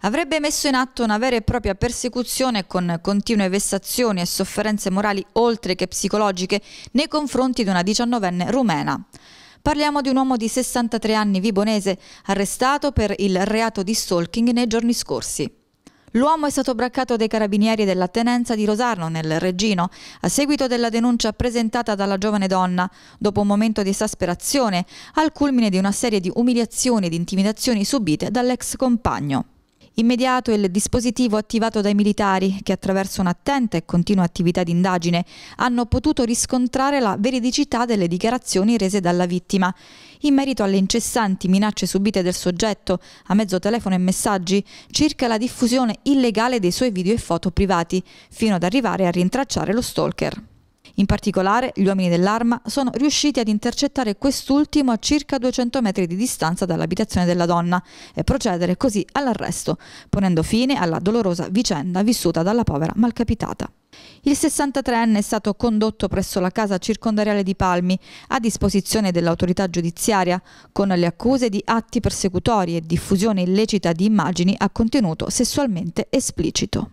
avrebbe messo in atto una vera e propria persecuzione con continue vessazioni e sofferenze morali oltre che psicologiche nei confronti di una diciannovenne rumena. Parliamo di un uomo di 63 anni vibonese arrestato per il reato di stalking nei giorni scorsi. L'uomo è stato braccato dai carabinieri della tenenza di Rosarno nel Reggino a seguito della denuncia presentata dalla giovane donna dopo un momento di esasperazione al culmine di una serie di umiliazioni ed intimidazioni subite dall'ex compagno. Immediato il dispositivo attivato dai militari che attraverso un'attenta e continua attività di indagine hanno potuto riscontrare la veridicità delle dichiarazioni rese dalla vittima. In merito alle incessanti minacce subite del soggetto a mezzo telefono e messaggi circa la diffusione illegale dei suoi video e foto privati, fino ad arrivare a rintracciare lo stalker. In particolare, gli uomini dell'arma sono riusciti ad intercettare quest'ultimo a circa 200 metri di distanza dall'abitazione della donna e procedere così all'arresto, ponendo fine alla dolorosa vicenda vissuta dalla povera malcapitata. Il 63enne è stato condotto presso la casa circondariale di Palmi, a disposizione dell'autorità giudiziaria, con le accuse di atti persecutori e diffusione illecita di immagini a contenuto sessualmente esplicito.